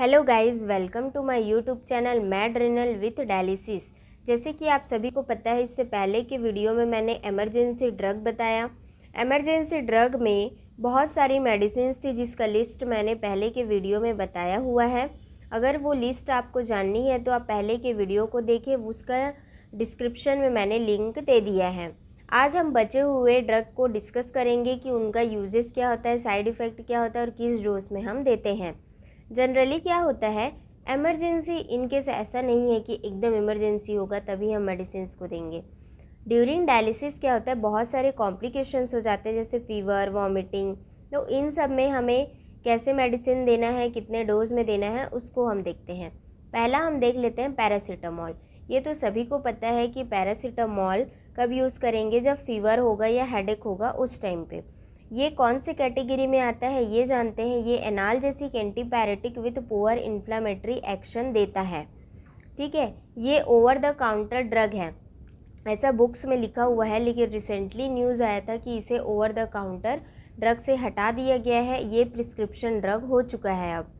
hello guys welcome to my YouTube channel mad renal with dialysis जैसे कि आप सभी को पता है इससे पहले के वीडियो में मैंने एमरजेंसी ड्रग बताया एमरजेंसी ड्रग में बहुत सारी मेडिसिन थी जिसका लिस्ट मैंने पहले के वीडियो में बताया हुआ है अगर वो लिस्ट आपको जाननी है तो आप पहले के वीडियो को देखें उसका डिस्क्रिप्शन में मैंने लिंक दे दिया है आज हम बचे हुए ड्रग को डिस्कस करेंगे कि उनका यूजेस क्या होता है साइड इफ़ेक्ट क्या होता है और किस डोज में हम देते हैं जनरली क्या होता है एमरजेंसी इनकेस ऐसा नहीं है कि एकदम इमरजेंसी होगा तभी हम मेडिसिन को देंगे ड्यूरिंग डायलिसिस क्या होता है बहुत सारे कॉम्प्लिकेशंस हो जाते हैं जैसे फीवर वॉमिटिंग तो इन सब में हमें कैसे मेडिसिन देना है कितने डोज में देना है उसको हम देखते हैं पहला हम देख लेते हैं पैरासीटामॉल ये तो सभी को पता है कि पैरासीटामॉल कब यूज़ करेंगे जब फीवर होगा या हेडेक होगा उस टाइम पे ये कौन सी कैटेगरी में आता है ये जानते हैं ये एनाल जैसी antipyretic with poor inflammatory action देता है ठीक है ये ओवर द काउंटर ड्रग है ऐसा बुक्स में लिखा हुआ है लेकिन रिसेंटली न्यूज़ आया था कि इसे ओवर द काउंटर ड्रग से हटा दिया गया है ये प्रिस्क्रिप्शन ड्रग हो चुका है अब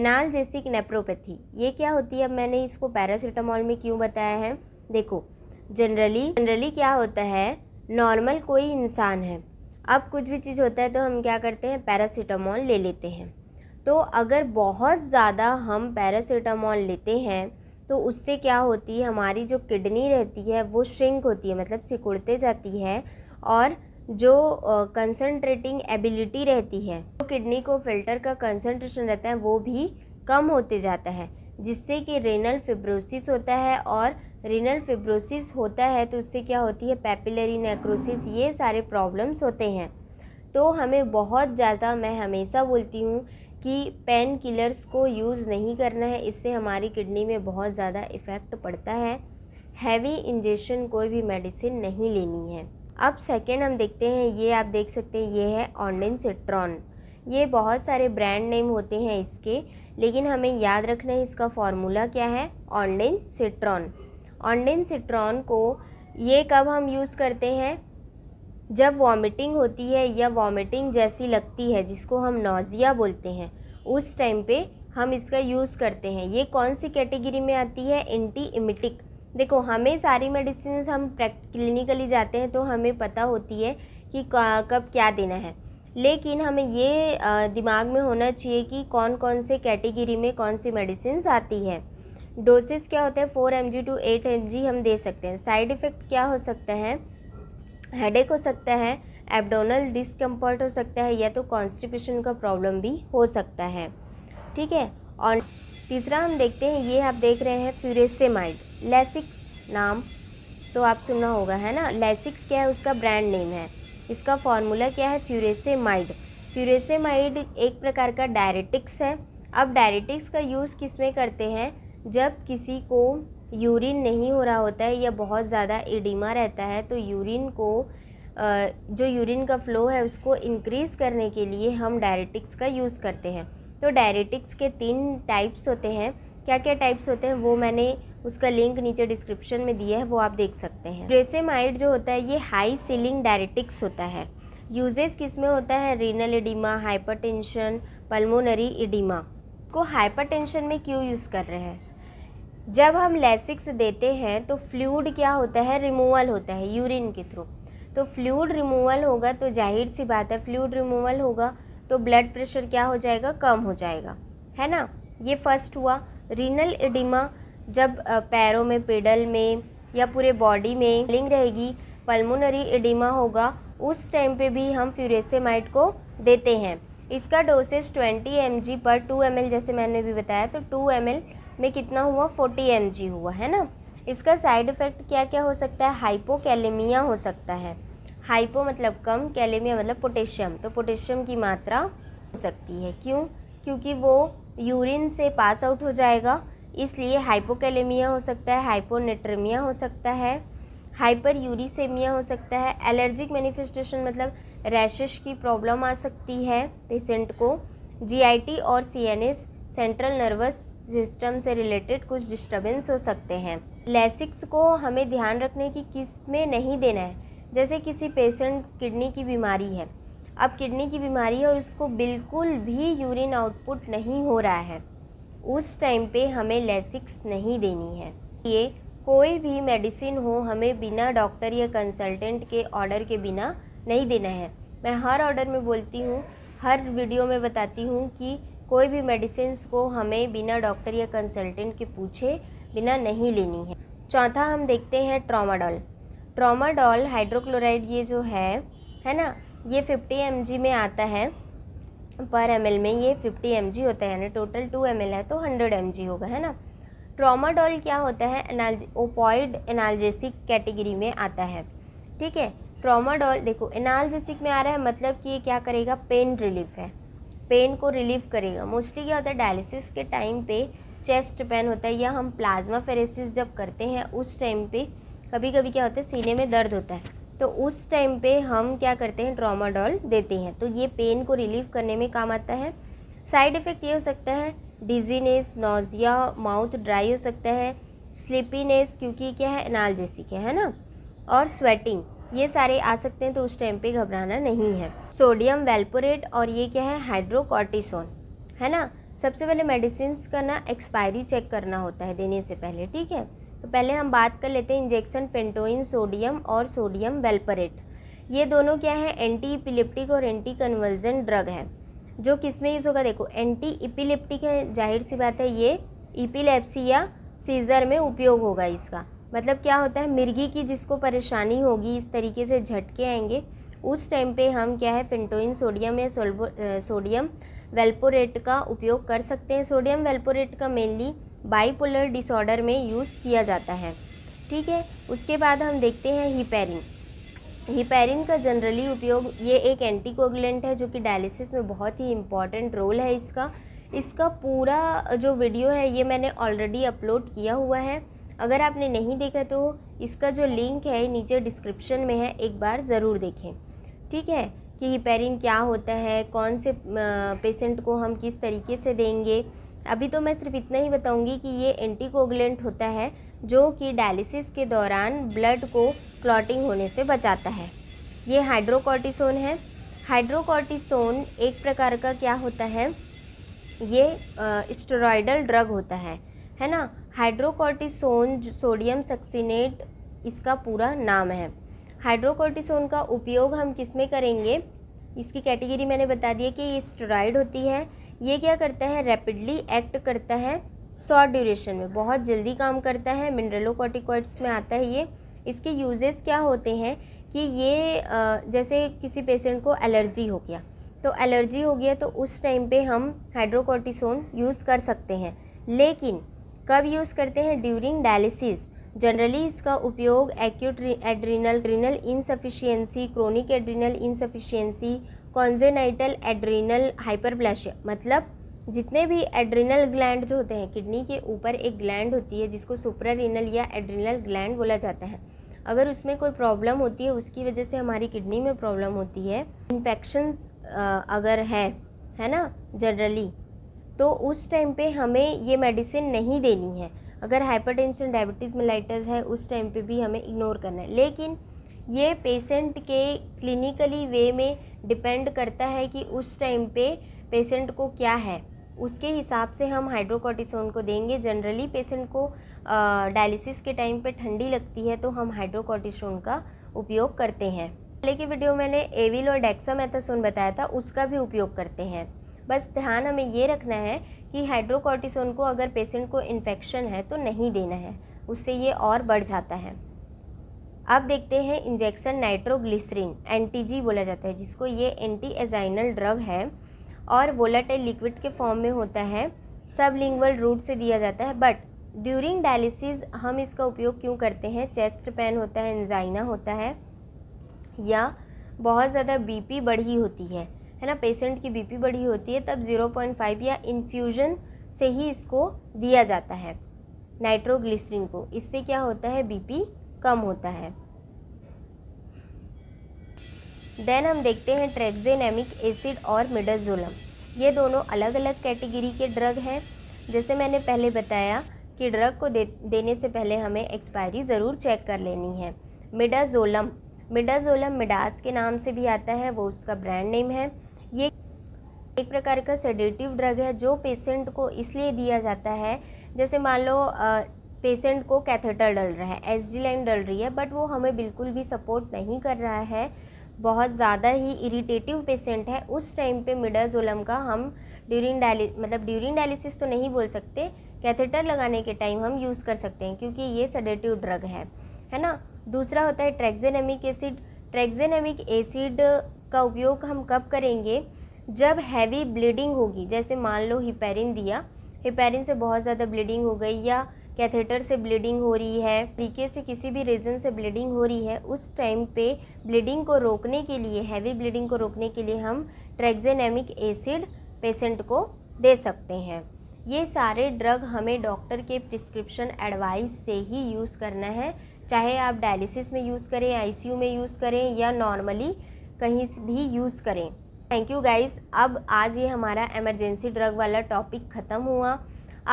एनालजेसिक नेप्रोपैथी ये क्या होती है अब मैंने इसको पैरासीटामॉल में क्यों बताया है देखो जनरली जनरली क्या होता है नॉर्मल कोई इंसान है अब कुछ भी चीज़ होता है तो हम क्या करते हैं पैरासीटामोल ले लेते हैं तो अगर बहुत ज़्यादा हम पैरासीटामोल लेते हैं तो उससे क्या होती है हमारी जो किडनी रहती है वो श्रिंक होती है मतलब सिकुड़ते जाती है और जो कंसनट्रेटिंग एबिलिटी रहती है तो किडनी को फिल्टर का कंसनट्रेशन रहता है वो भी कम होते जाता है जिससे कि रेनल फिब्रोसिस होता है और रिनल फिब्रोसिस होता है तो उससे क्या होती है पेपिलरी नेक्रोसिस ये सारे प्रॉब्लम्स होते हैं तो हमें बहुत ज़्यादा मैं हमेशा बोलती हूँ कि पेन किलर्स को यूज़ नहीं करना है इससे हमारी किडनी में बहुत ज़्यादा इफ़ेक्ट पड़ता है हैवी इंजेक्शन कोई भी मेडिसिन नहीं लेनी है अब सेकेंड हम देखते हैं ये आप देख सकते हैं ये है ऑनडिन सिट्रॉन ये बहुत सारे ब्रांड नेम होते हैं इसके लेकिन हमें याद रखना है इसका फॉर्मूला क्या है ऑनडिन सिट्रॉन ऑनडिन सिट्रॉन को ये कब हम यूज़ करते हैं जब वॉमिटिंग होती है या वॉमिटिंग जैसी लगती है जिसको हम नोज़िया बोलते हैं उस टाइम पे हम इसका यूज़ करते हैं ये कौन सी कैटेगरी में आती है एंटी इमिटिक देखो हमें सारी मेडिसिन हम क्लिनिकली जाते हैं तो हमें पता होती है कि कब क्या देना है लेकिन हमें ये दिमाग में होना चाहिए कि कौन कौन से कैटेगरी में कौन सी मेडिसिन आती हैं डोसेस क्या होते हैं four M to eight M हम दे सकते हैं साइड इफ़ेक्ट क्या हो सकता है हेड हो सकता है एबडोनल डिसकम्फर्ट हो सकता है या तो कॉन्स्टिपेशन का प्रॉब्लम भी हो सकता है ठीक है और तीसरा हम देखते हैं ये आप देख रहे हैं फ्यूरेसेमाइड लेसिक्स नाम तो आप सुनना होगा है ना लेसिक्स क्या है उसका ब्रांड नेम है इसका फॉर्मूला क्या है फ्यूरेसेमाइड फ्यूरेसेमाइड एक प्रकार का डायरेटिक्स है अब डायरेटिक्स का यूज़ किस में करते हैं जब किसी को यूरिन नहीं हो रहा होता है या बहुत ज़्यादा एडिमा रहता है तो यूरिन को जो यूरिन का फ्लो है उसको इंक्रीज़ करने के लिए हम डायरेटिक्स का यूज़ करते हैं तो डायरेटिक्स के तीन टाइप्स होते हैं क्या क्या टाइप्स होते हैं वो मैंने उसका लिंक नीचे डिस्क्रिप्शन में दिया है वो आप देख सकते हैं ड्रेसेमाइड जो होता है ये हाई सीलिंग डायरेटिक्स होता है यूजेस किस में होता है renal oedema hyper pulmonary oedema को हाइपर में क्यों यूज़ कर रहे हैं जब हम लेसिक्स देते हैं तो फ्लूड क्या होता है रिमूवल होता है यूरिन के थ्रू तो फ्लूड रिमूवल होगा तो जाहिर सी बात है फ्लूड रिमूवल होगा तो ब्लड प्रेशर क्या हो जाएगा कम हो जाएगा है ना ये फर्स्ट हुआ रीनल एडिमा जब पैरों में पेडल में या पूरे बॉडी में लिंग रहेगी पल्मोनरी एडिमा होगा उस टाइम पे भी हम फ्यूरेसेमाइड को देते हैं इसका डोसेज 20 एम पर 2 एम जैसे मैंने भी बताया तो 2 एम में कितना हुआ फोर्टी एम हुआ है ना इसका साइड इफ़ेक्ट क्या क्या हो सकता है हाइपोकैलेमिया हो सकता है हाइपो मतलब कम कैलेमिया मतलब पोटेशियम तो पोटेशियम की मात्रा हो सकती है क्यों क्योंकि वो यूरिन से पास आउट हो जाएगा इसलिए हाइपोकैलेमिया हो सकता है हाइपोनेट्रेमिया हो सकता है हाइपर यूरिसेमिया हो सकता है एलर्जिक मैनिफेस्टेशन मतलब रैशेस की प्रॉब्लम आ सकती है पेशेंट को जीआईटी और सीएनएस सेंट्रल नर्वस सिस्टम से रिलेटेड कुछ डिस्टर्बेंस हो सकते हैं लेसिक्स को हमें ध्यान रखने की किस में नहीं देना है जैसे किसी पेशेंट किडनी की बीमारी है अब किडनी की बीमारी है और उसको बिल्कुल भी यूरिन आउटपुट नहीं हो रहा है उस टाइम पे हमें लेसिक्स नहीं देनी है ये कोई भी मेडिसिन हो हमें बिना डॉक्टर या कंसल्टेंट के ऑर्डर के बिना नहीं देना है मैं हर ऑर्डर में बोलती हूँ हर वीडियो में बताती हूँ कि कोई भी मेडिसिन को हमें बिना डॉक्टर या कंसल्टेंट के पूछे बिना नहीं लेनी है चौथा हम देखते हैं ट्रामाडॉल ट्रामाडॉल हाइड्रोक्लोराइड ये जो है है ना ये 50 एम में आता है पर एम में ये 50 एम होता है यानी टोटल 2 एम है तो 100 एम होगा है ना ट्रामाडॉल क्या होता है एनाल्जे ओपॉइड एनाल्जेसिक कैटेगरी में आता है ठीक है ट्रामाडॉल देखो एनाल्जेसिक में आ रहा है मतलब कि ये क्या करेगा पेन रिलीफ है पेन को रिलीव करेगा मोस्टली क्या होता है डायलिसिस के टाइम पे चेस्ट पेन होता है या हम प्लाज्मा फेरेसिस जब करते हैं उस टाइम पे कभी कभी क्या होता है सीने में दर्द होता है तो उस टाइम पे हम क्या करते हैं ट्रामाडॉल देते हैं तो ये पेन को रिलीव करने में काम आता है साइड इफ़ेक्ट ये हो सकता है डिजीनेस नोजिया माउथ ड्राई हो सकता है स्लीपीनेस क्योंकि क्या है जैसी है, है ना और स्वेटिंग ये सारे आ सकते हैं तो उस टाइम पे घबराना नहीं है सोडियम वेल्पोरेट और ये क्या है हाइड्रोकॉर्टिसोन है ना सबसे पहले मेडिसिन का ना एक्सपायरी चेक करना होता है देने से पहले ठीक है तो पहले हम बात कर लेते हैं इंजेक्शन फेंटोइन सोडियम और सोडियम वेल्परेट ये दोनों क्या है एंटी इपिलिप्टिक और एंटी कन्वर्जन ड्रग है जो किस में यूज़ होगा देखो एंटी इपिलिप्टिक है जाहिर सी बात है ये इपिलेप्सी या सीज़र में उपयोग होगा इसका मतलब क्या होता है मिर्गी की जिसको परेशानी होगी इस तरीके से झटके आएंगे उस टाइम पे हम क्या है फिंटोइन सोडियम या सोडियम वेल्पोरेट का उपयोग कर सकते हैं सोडियम वेल्पोरेट का मेनली बाईपोलर डिसऑर्डर में यूज़ किया जाता है ठीक है उसके बाद हम देखते हैं हिपेरिन हिपेरिन का जनरली उपयोग ये एक एंटीकोगुलेंट है जो कि डायलिसिस में बहुत ही इम्पॉर्टेंट रोल है इसका इसका पूरा जो वीडियो है ये मैंने ऑलरेडी अपलोड किया हुआ है अगर आपने नहीं देखा तो इसका जो लिंक है नीचे डिस्क्रिप्शन में है एक बार ज़रूर देखें ठीक है कि हिपेरिन क्या होता है कौन से पेशेंट को हम किस तरीके से देंगे अभी तो मैं सिर्फ इतना ही बताऊंगी कि ये एंटीकोगुलेंट होता है जो कि डायलिसिस के दौरान ब्लड को क्लॉटिंग होने से बचाता है ये हाइड्रोकॉर्टिसोन है हाइड्रोकॉर्टिसोन एक प्रकार का क्या होता है ये स्टोरॉयडल ड्रग होता है है ना हाइड्रोकॉर्टिसोन सोडियम सक्सिनेट इसका पूरा नाम है हाइड्रोकॉर्टिसोन का उपयोग हम किस में करेंगे इसकी कैटेगरी मैंने बता दी है कि ये स्टोराइड होती है ये क्या करता है रैपिडली एक्ट करता है शॉर्ट ड्यूरेशन में बहुत जल्दी काम करता है मिनरलोकॉटिकॉइड्स में आता है ये इसके यूजेस क्या होते हैं कि ये जैसे किसी पेशेंट को एलर्जी हो गया तो एलर्जी हो गया तो उस टाइम पे हम हाइड्रोकॉर्टिसोन यूज़ कर सकते हैं लेकिन कब यूज़ करते हैं ड्यूरिंग डायलिसिस जनरली इसका उपयोग acute adrenal adrenal insufficiency chronic adrenal insufficiency congenital adrenal hyperplasia मतलब जितने भी एड्रीनल ग्लैंड जो होते हैं किडनी के ऊपर एक ग्लैंड होती है जिसको सुप्रारीनल या एड्रीनल ग्लैंड बोला जाता है अगर उसमें कोई प्रॉब्लम होती है उसकी वजह से हमारी किडनी में प्रॉब्लम होती है इन्फेक्शंस अगर है है ना जनरली तो उस टाइम पे हमें ये मेडिसिन नहीं देनी है अगर हाइपरटेंशन डायबिटीज़ मिलाइटस है उस टाइम पे भी हमें इग्नोर करना है लेकिन ये पेशेंट के क्लिनिकली वे में डिपेंड करता है कि उस टाइम पे पेशेंट को क्या है उसके हिसाब से हम हाइड्रोकॉटिसोन को देंगे जनरली पेशेंट को डायलिसिस के टाइम पे ठंडी लगती है तो हम हाइड्रोकॉटिसोन का उपयोग करते हैं पहले की वीडियो मैंने एविल और डेक्सा बताया था उसका भी उपयोग करते हैं बस ध्यान हमें ये रखना है कि हाइड्रोकॉर्टिसोन को अगर पेशेंट को इन्फेक्शन है तो नहीं देना है उससे ये और बढ़ जाता है अब देखते हैं इंजेक्शन नाइट्रोग्लिसरीन एंटीजी बोला जाता है जिसको ये एंटी एजाइनल ड्रग है और वोलाटाइल लिक्विड के फॉर्म में होता है सबलिंगुअल रूट से दिया जाता है बट ड्यूरिंग डायलिसिस हम इसका उपयोग क्यों करते हैं चेस्ट पेन होता है एंजाइना होता है या बहुत ज़्यादा बीपी बढ़ी होती है है ना पेशेंट की बीपी बढ़ी होती है तब 0.5 या इन्फ्यूजन से ही इसको दिया जाता है नाइट्रोग्लिसरीन को इससे क्या होता है बीपी कम होता है देन हम देखते हैं ट्रेक्जेनेमिक एसिड और मिडाजोलम ये दोनों अलग अलग कैटेगरी के ड्रग हैं जैसे मैंने पहले बताया कि ड्रग को दे, देने से पहले हमें एक्सपायरी ज़रूर चेक कर लेनी है मिडाजोलम मिडाजोलम मिडास के नाम से भी आता है वो उसका ब्रांड नेम है एक प्रकार का सेडेटिव ड्रग है जो पेशेंट को इसलिए दिया जाता है जैसे मान लो पेशेंट को कैथेटर डल रहा है एच लाइन डल रही है बट वो हमें बिल्कुल भी सपोर्ट नहीं कर रहा है बहुत ज़्यादा ही इरिटेटिव पेशेंट है उस टाइम पे मिडाजोलम का हम ड्यूरिंग डायलिस मतलब ड्यूरिंग डायलिसिस तो नहीं बोल सकते कैथेटर लगाने के टाइम हम यूज़ कर सकते हैं क्योंकि ये सडेटिव ड्रग है है ना दूसरा होता है ट्रैक्जेनेमिक एसिड ट्रेक्जेनेमिक एसिड का उपयोग हम कब करेंगे जब हैवी ब्लीडिंग होगी जैसे मान लो हिपेरिन दिया हिपेरिन से बहुत ज़्यादा ब्लीडिंग हो गई या कैथेटर से ब्लीडिंग हो रही है तरीके से किसी भी रीज़न से ब्लीडिंग हो रही है उस टाइम पे ब्लीडिंग को रोकने के लिए हैवी ब्लीडिंग को रोकने के लिए हम ट्रेक्जेनेमिक एसिड पेशेंट को दे सकते हैं ये सारे ड्रग हमें डॉक्टर के प्रिस्क्रिप्शन एडवाइस से ही यूज़ करना है चाहे आप डायलिसिस में यूज़ करें आईसीयू में यूज़ करें या नॉर्मली कहीं भी यूज़ करें थैंक यू गाइस अब आज ये हमारा एमरजेंसी ड्रग वाला टॉपिक ख़त्म हुआ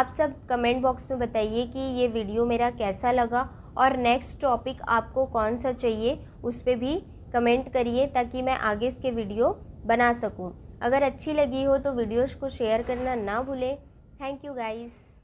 आप सब कमेंट बॉक्स में बताइए कि ये वीडियो मेरा कैसा लगा और नेक्स्ट टॉपिक आपको कौन सा चाहिए उस पर भी कमेंट करिए ताकि मैं आगे इसके वीडियो बना सकूं अगर अच्छी लगी हो तो वीडियोस को शेयर करना ना भूलें थैंक यू गाइज़